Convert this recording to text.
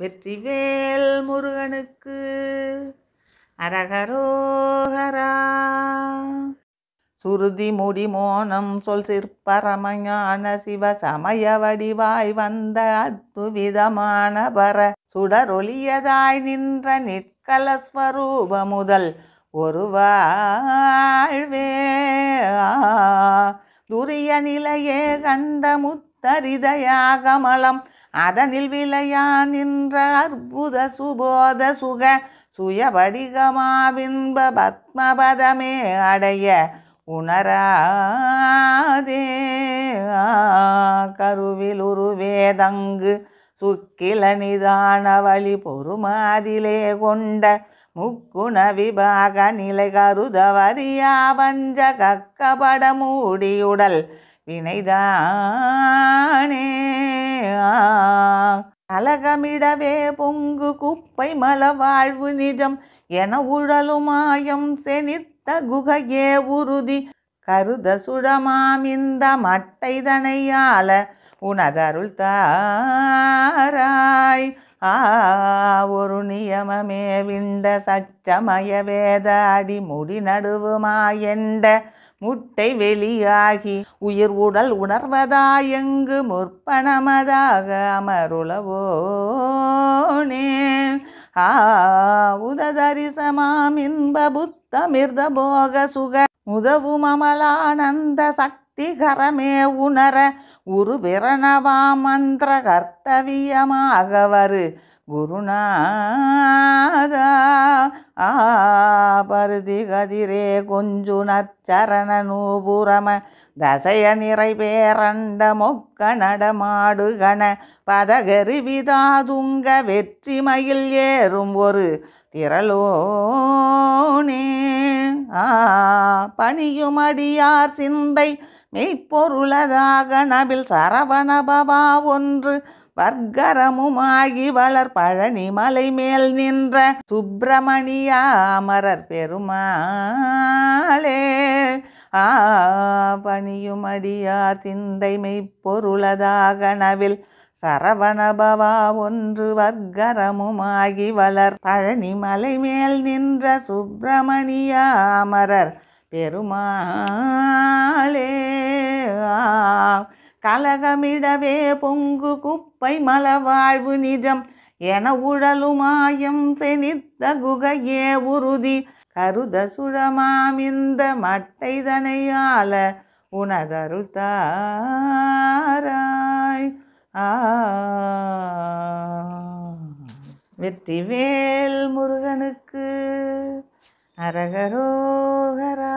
வெற்றிவேல் முருகனுக்கு அரகரோகரா சுருதி முடி மோனம் சொல் சிற்பரமையான சிவ சமய வடிவாய் வந்த அத்துவிதமான பர சுடரொளியதாய் நின்ற நிற்கலஸ்வரூப முதல் ஒருவாழ்வே துரிய நிலையே கண்ட முத்தரிதயா மலம் அதனில் விலையா நின்ற அற்புத சுபோத சுக சுயபடிகமாவின்ப பத்மபதமே அடைய உணராதே கருவில் உருவேதங்கு சுக்கில நிதான வழி பொறுமாதிலே கொண்ட முக்குண விபாக நிலை கருதவரியா பஞ்ச கக்கபட மூடியுடல் வினைதானே அலகமிடவே பொங்கு குப்பை மல வாழ்வு நிஜம் என உழலுமாயம் செனித்த குகையே உறுதி கருத சுழமாம் இந்த மட்டைதனையால உனதருள் தாராய் ஆ ஒரு நியமமே விண்ட சச்சமய வேதாடி முடி நடுவுமாயண்ட முட்டை வெளியாகி உயிர் உடல் உணர்வதா எங்கு முற்பணமதாக அமருளவோனே ஆ உததரிசமாம் இன்ப புத்தமிர்த போக சுக உதவும் அமலானந்த சக்திகரமே உணர உரு பிரணவா மந்திர கர்த்தவியமாக வரு குருநாதா ஆ பருதி கதிரே கொஞ்சு நச்சரண நூபுரம தசைய நிறை பேரண்ட மொக்க நடமாடுகண பதகருவிதாதுங்க வெற்றிமையில் ஏறும் ஒரு திரளோனே ஆ பணியுமடியார் சிந்தை மெய்ப்பொருளதாக நபில் சரவணபவா ஒன்று வர்க்கரமுமாகி வளர் பழனி மலை மேல் நின்ற சுப்பிரமணியா அமரர் பெருமாளே ஆ பணியுமடியார் சிந்தை மெய்ப்பொருளதாக நவில் சரவணபவா ஒன்று வர்க்கரமுமாகி வளர் பழனி மலை மேல் நின்ற சுப்பிரமணியா அமரர் பெருமாளே கலகமிடவே பொங்கு குப்பை மலவாழ்வு நிஜம் என உழலுமாயம் செனித்த குகையே உறுதி கருத சுழமாமிந்த மட்டைதனையால உனதருள் தாராய் ஆ வெற்றிவேல் முருகனுக்கு அரகரோகரா